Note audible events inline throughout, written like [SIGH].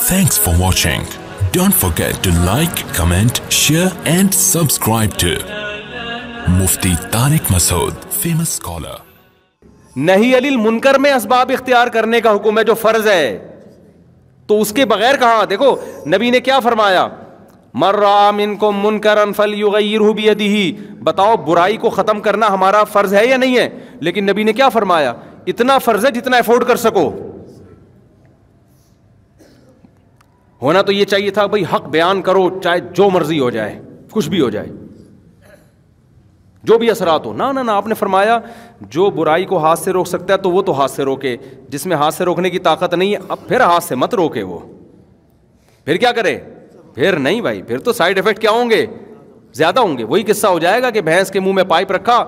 Thanks for watching. Don't forget to like, comment, share and subscribe to Mufti Tariq Masood, famous scholar. नहीं अलिल मुनकर में इसबाब इख्तियार करने का हुक्म है जो फ़र्ज़ है तो उसके बगैर कहाँ देखो नबी ने क्या फरमाया मर्राम इनको मुनकर अनफल युगैरबी ही बताओ बुराई को ख़त्म करना हमारा फ़र्ज़ है या नहीं है लेकिन नबी ने क्या फरमाया इतना फ़र्ज़ है जितना अफोर्ड कर सको होना तो ये चाहिए था भाई हक बयान करो चाहे जो मर्जी हो जाए कुछ भी हो जाए जो भी असरा हो ना ना ना आपने फरमाया जो बुराई को हाथ से रोक सकता है तो वो तो हाथ से रोके जिसमें हाथ से रोकने की ताकत नहीं है अब फिर हाथ से मत रोके वो फिर क्या करे फिर नहीं भाई फिर तो साइड इफेक्ट क्या होंगे ज़्यादा होंगे वही किस्सा हो जाएगा कि भैंस के मुंह में पाइप रखा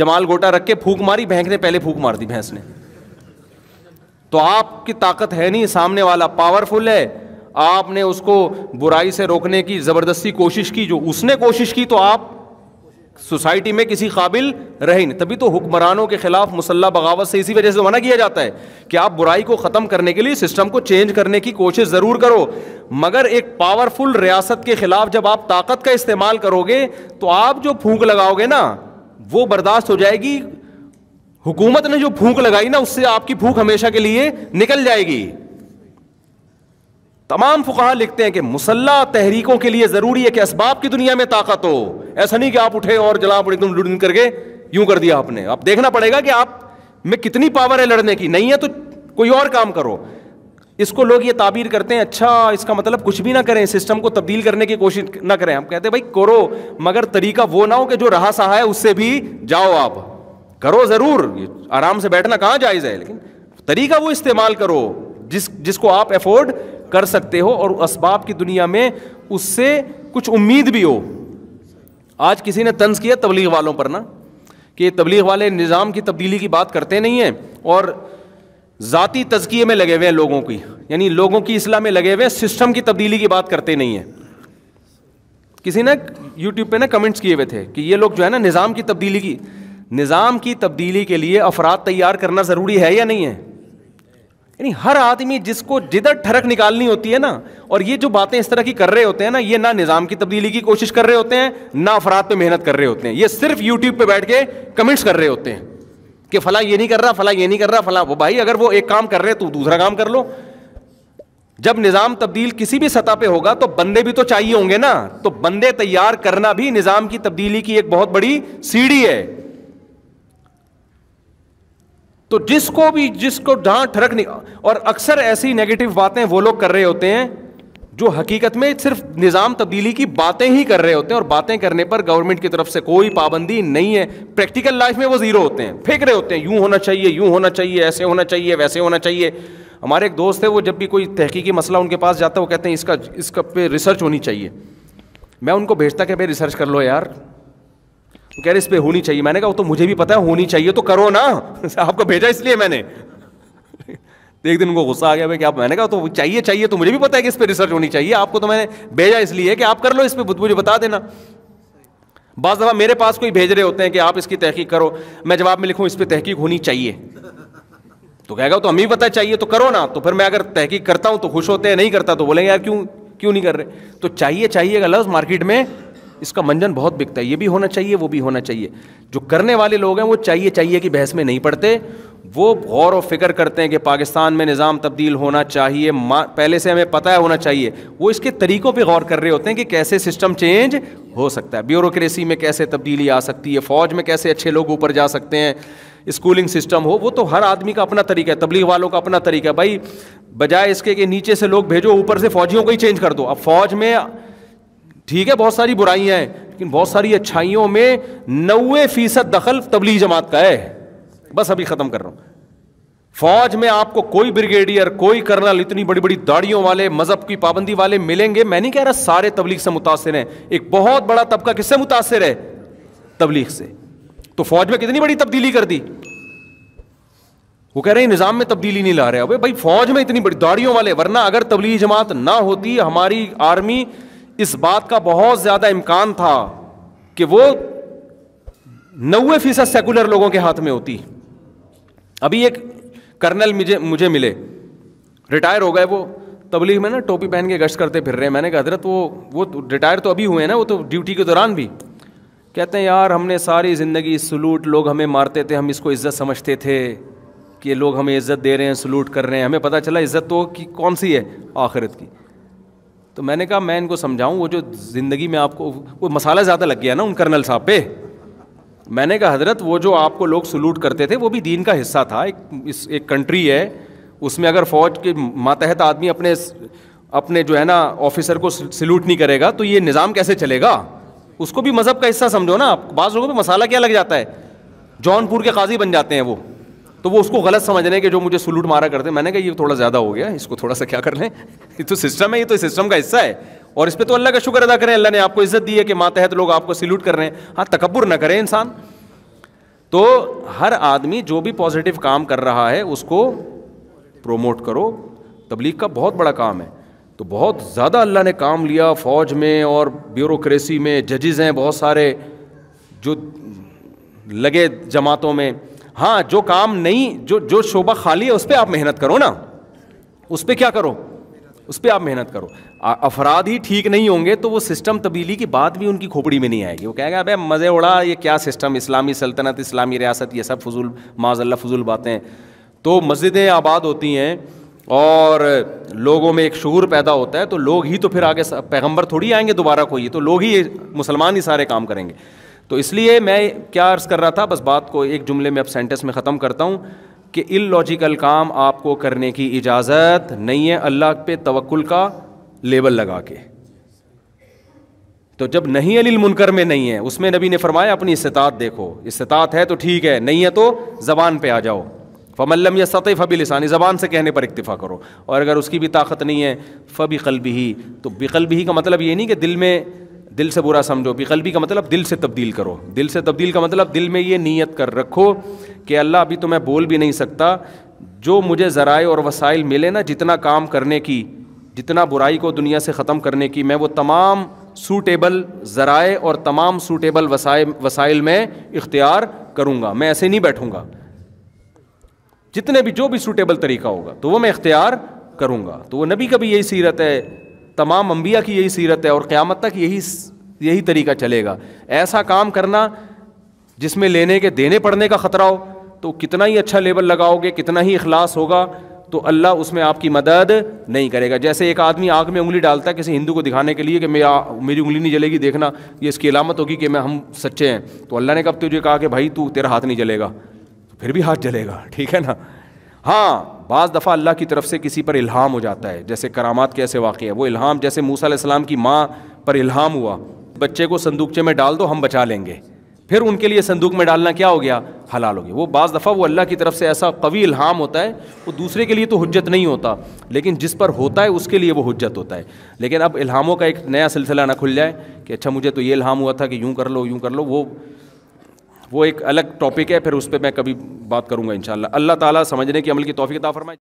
जमाल गोटा रख के फूक मारी भैंस ने पहले फूक मार दी भैंस ने तो आपकी ताकत है नहीं सामने वाला पावरफुल है आपने उसको बुराई से रोकने की ज़बरदस्ती कोशिश की जो उसने कोशिश की तो आप सोसाइटी में किसी काबिल रहे तभी तो हुक्मरानों के खिलाफ मुसल्ला बगावत से इसी वजह से मना किया जाता है कि आप बुराई को ख़त्म करने के लिए सिस्टम को चेंज करने की कोशिश ज़रूर करो मगर एक पावरफुल रियासत के ख़िलाफ़ जब आप ताकत का इस्तेमाल करोगे तो आप जो फूक लगाओगे ना वो बर्दाश्त हो जाएगी हुकूमत ने जो फूक लगाई ना उससे आपकी फूक हमेशा के लिए निकल जाएगी तमाम फुकाहा लिखते हैं कि मुसल्ला तहरीकों के लिए जरूरी है कि इसबाब की दुनिया में ताकत हो ऐसा नहीं कि आप उठे और जलाब एकदम लुढ़ करके यूं कर दिया आपने आप देखना पड़ेगा कि आप में कितनी पावर है लड़ने की नहीं है तो कोई और काम करो इसको लोग ये ताबीर करते हैं अच्छा इसका मतलब कुछ भी ना करें सिस्टम को तब्दील करने की कोशिश ना करें हम कहते हैं भाई करो मगर तरीका वो ना हो कि जो रहा सहा है उससे भी जाओ आप करो ज़रूर आराम से बैठना कहाँ जायज़ है लेकिन तरीका वो इस्तेमाल करो जिस जिसको आप अफोर्ड कर सकते हो और इसबाब की दुनिया में उससे कुछ उम्मीद भी हो आज किसी ने तंज किया तबलीग वालों पर ना कि तबलीग वाले निज़ाम की तब्दीली की बात करते नहीं हैं और ज़ाती तजकिए में लगे हुए हैं लोगों की यानी लोगों की असलाह में लगे हुए हैं सिस्टम की तब्दीली की बात करते नहीं हैं किसी ने यूट्यूब पर ना कमेंट्स किए हुए थे कि ये लोग जो है ना निज़ाम की तब्दीली की निज़ाम की तब्दीली के लिए अफराद तैयार करना ज़रूरी है या नहीं है यानी हर आदमी जिसको जिधर ठरक निकालनी होती है ना और ये जो बातें इस तरह की कर रहे होते हैं ना ये ना निज़ाम की तब्दीली की कोशिश कर रहे होते हैं ना अफराद पे मेहनत कर रहे होते हैं ये सिर्फ यूट्यूब पर बैठ के कमेंट्स कर रहे होते हैं कि फला ये नहीं कर रहा फला ये नहीं कर रहा फला वो भाई अगर वो एक काम कर रहे हैं तो दूसरा काम कर लो जब निज़ाम तब्दील किसी भी सतह पे होगा तो बंदे भी तो चाहिए होंगे ना तो बंदे तैयार करना भी निज़ाम की तब्दीली की एक बहुत बड़ी सीढ़ी है तो जिसको भी जिसको डांट रखनी और अक्सर ऐसी नेगेटिव बातें वो लोग कर रहे होते हैं जो हकीकत में सिर्फ निज़ाम तब्दीली की बातें ही कर रहे होते हैं और बातें करने पर गवर्नमेंट की तरफ से कोई पाबंदी नहीं है प्रैक्टिकल लाइफ में वो ज़ीरो होते हैं फेंक रहे होते हैं यूं होना चाहिए यूं होना चाहिए ऐसे होना चाहिए वैसे होना चाहिए हमारे एक दोस्त है वो जब भी कोई तहकीकी मसला उनके पास जाता है वो कहते हैं इसका इसका पे रिसर्च होनी चाहिए मैं उनको भेजता कि भाई रिसर्च कर लो यार कह रहे इस पर होनी चाहिए मैंने कहा वो तो मुझे भी पता है होनी चाहिए तो करो ना [LAUGHS] आपको भेजा इसलिए मैंने [LAUGHS] एक दिन उनको गुस्सा आ गया भाई कि आप मैंने कहा तो चाहिए चाहिए तो मुझे भी पता है कि इस पर रिसर्च होनी चाहिए आपको तो मैंने भेजा इसलिए कि आप कर लो इस पर मुझे बता देना बाज़ दफ़ा मेरे पास कोई भेज रहे होते हैं कि आप इसकी तहकीक करो मैं जवाब में लिखूँ इस पर तहकीक होनी चाहिए [LAUGHS] तो कहेगा तो हमें पता चाहिए तो करो ना तो फिर मैं अगर तहकीक करता हूँ तो खुश होते हैं नहीं करता तो बोलेंगे यार क्यों क्यों नहीं कर रहे तो चाहिए चाहिए का लफ्ज़ मार्केट में इसका मंजन बहुत बिकता है ये भी होना चाहिए वो भी होना चाहिए जो करने वाले लोग हैं वो चाहिए चाहिए कि बहस में नहीं पड़ते वो गौर और फिक्र करते हैं कि पाकिस्तान में निज़ाम तब्दील होना चाहिए पहले से हमें पता है होना चाहिए वो इसके तरीक़ों पे गौर कर रहे होते हैं कि कैसे सिस्टम चेंज हो सकता है ब्यूरोक्रेसी में कैसे तब्दीली आ सकती है फ़ौज में कैसे अच्छे लोग ऊपर जा सकते हैं स्कूलिंग सिस्टम हो वो तो हर आदमी का अपना तरीका है तबलीग वालों का अपना तरीका है भाई बजाय इसके कि नीचे से लोग भेजो ऊपर से फ़ौजियों को ही चेंज कर दो अब फौज में ठीक है बहुत सारी बुराइयां हैं लेकिन बहुत सारी अच्छाइयों में नब्बे फीसद दखल तबली जमात का है बस अभी ख़त्म कर रहा हूं फौज में आपको कोई ब्रिगेडियर कोई कर्नल इतनी बड़ी बड़ी दाढ़ियों वाले मजहब की पाबंदी वाले मिलेंगे मैं नहीं कह रहा सारे तबलीग से मुतासर हैं एक बहुत बड़ा तबका किससे मुतासर है तबलीग से तो फौज में कितनी बड़ी तब्दीली कर दी वो कह रहे हैं निज़ाम में तब्दीली नहीं ला रहे अब भाई फौज में इतनी बड़ी दाड़ियों वाले वरना अगर तबलीगी जमात ना होती हमारी आर्मी इस बात का बहुत ज़्यादा इम्कान था कि वो नवे फ़ीसद सेकुलर लोगों के हाथ में होती अभी एक कर्नल मुझे मुझे मिले रिटायर हो गए वो तबलीग में ना टोपी पहन के गश्त करते फिर रहे मैंने कहा हजरत वो वो तो रिटायर तो अभी हुए ना वो तो ड्यूटी के दौरान भी कहते हैं यार हमने सारी ज़िंदगी सलूट लोग हमें मारते थे हम इसको इज़्ज़त समझते थे कि लोग हमें इज़्ज़त दे रहे हैं सलूट कर रहे हैं हमें पता चला इज़्ज़त तो कि कौन सी है आखिरत की तो मैंने कहा मैं इनको समझाऊं वो जो ज़िंदगी में आपको वो मसाला ज़्यादा लग गया ना उन कर्नल साहब पे मैंने कहा हजरत वो जो आपको लोग सलूट करते थे वो भी दीन का हिस्सा था एक इस एक कंट्री है उसमें अगर फ़ौज के मातहत आदमी अपने अपने जो है ना ऑफिसर को सल्यूट नहीं करेगा तो ये निज़ाम कैसे चलेगा उसको भी मज़हब का हिस्सा समझो ना आप बाज़ लोगों पर मसाला क्या लग जाता है जौनपुर के काजी बन जाते हैं वो तो वो उसको गलत समझने के जो मुझे सलूट मारा करते हैं मैंने कहा ये थोड़ा ज़्यादा हो गया इसको थोड़ा सा क्या कर लें [LAUGHS] ये तो सिस्टम है ये तो सिस्टम का हिस्सा है और इस पर तो अल्लाह का शुक्र अदा करें अल्लाह ने आपको इज्जत दी है कि मातहत तो लोग आपको सल्यूट कर रहे हैं हाँ तकबर ना करें इंसान तो हर आदमी जो भी पॉजिटिव काम कर रहा है उसको प्रोमोट करो तबलीग का बहुत बड़ा काम है तो बहुत ज़्यादा अल्लाह ने काम लिया फ़ौज में और ब्यूरोसी में जजेज़ हैं बहुत सारे जो लगे जमातों में हाँ जो काम नहीं जो जो शोभा खाली है उस पर आप मेहनत करो ना उस पर क्या करो उस पर आप मेहनत करो अफराद ही ठीक नहीं होंगे तो वो सिस्टम तब्दीली की बात भी उनकी खोपड़ी में नहीं आएगी वो कहेगा अबे मज़े उड़ा ये क्या सिस्टम इस्लामी सल्तनत इस्लामी रियासत ये सब फजूल माजल्ला फजूल बातें तो मस्जिदें आबाद होती हैं और लोगों में एक शूर पैदा होता है तो लोग ही तो फिर आगे पैगम्बर थोड़ी आएंगे दोबारा को कोई तो लोग ही मुसलमान ही सारे काम करेंगे तो इसलिए मैं क्या अर्ज़ कर रहा था बस बात को एक जुमले में अब सेंटेंस में ख़त्म करता हूँ कि इ लॉजिकल काम आपको करने की इजाज़त नहीं है अल्लाह पे तवक्ल का लेबल लगा के तो जब नहीं अनिल मुनकर में नहीं है उसमें नबी ने फरमाया अपनी इस्तात देखो इस्तात है तो ठीक है नहीं है तो ज़बान पे आ जाओ फमलम या सत फ़बी लिसानी ज़बान से कहने पर इक्तफ़ा करो और अगर उसकी भी ताकत नहीं है फ़बी कलबी तो बिकलबी का मतलब ये नहीं कि दिल में दिल से बुरा समझो बेकलबी का मतलब दिल से तब्दील करो दिल से तब्दील का मतलब दिल में ये नीयत कर रखो कि अल्लाह अभी तो मैं बोल भी नहीं सकता जो मुझे ज़राए और वसाइल मिले ना जितना काम करने की जितना बुराई को दुनिया से ख़त्म करने की मैं वो तमाम सूटेबल ज़राए और तमाम सूटेबल वसाइल वसाइल में इख्तियार करूँगा मैं ऐसे नहीं बैठूँगा जितने भी जो भी सूटेबल तरीका होगा तो वह मैं इख्तियार करूँगा तो वह नबी का भी यही सीरत है तमाम अम्बिया की यही सीरत है और क़्यामत तक यही यही तरीका चलेगा ऐसा काम करना जिसमें लेने के देने पड़ने का ख़तरा हो तो कितना ही अच्छा लेबल लगाओगे कितना ही अखलास होगा तो अल्लाह उसमें आपकी मदद नहीं करेगा जैसे एक आदमी आग में उंगली डालता है किसी हिंदू को दिखाने के लिए कि मेरा मेरी उंगली नहीं जलेगी देखना ये इसकी अलामत होगी कि मैं हम सच्चे हैं तो अल्लाह ने कब तुझे कहा कि भाई तू तेरा हाथ नहीं जलेगा तो फिर भी हाथ जलेगा ठीक है ना हाँ बाज़ दफ़ा अल्लाह की तरफ से किसी पर इल्हाम हो जाता है जैसे करामात के ऐसे वाक़े है वो इल्हाम जैसे मूसम की माँ पर इल्हाम हुआ बच्चे को संदूकचे में डाल दो हम बचा लेंगे फिर उनके लिए संदूक में डालना क्या हो गया हलाल हो गया वो बाज़ दफ़ा वो अल्लाह की तरफ से ऐसा कवी इल्हाम होता है वो दूसरे के लिए तो हजत नहीं होता लेकिन जिस पर होता है उसके लिए वो हजत होता है लेकिन अब इल्हामों का एक नया सिलसिला ना खुल जाए कि अच्छा मुझे तो ये इल्हाम हुआ था कि यूँ कर लो यूँ कर लो वो वो एक अलग टॉपिक है फिर उस पर मैं कभी बात करूँगा इन अल्लाह ताली समझने की अमल की तोफ़ी ता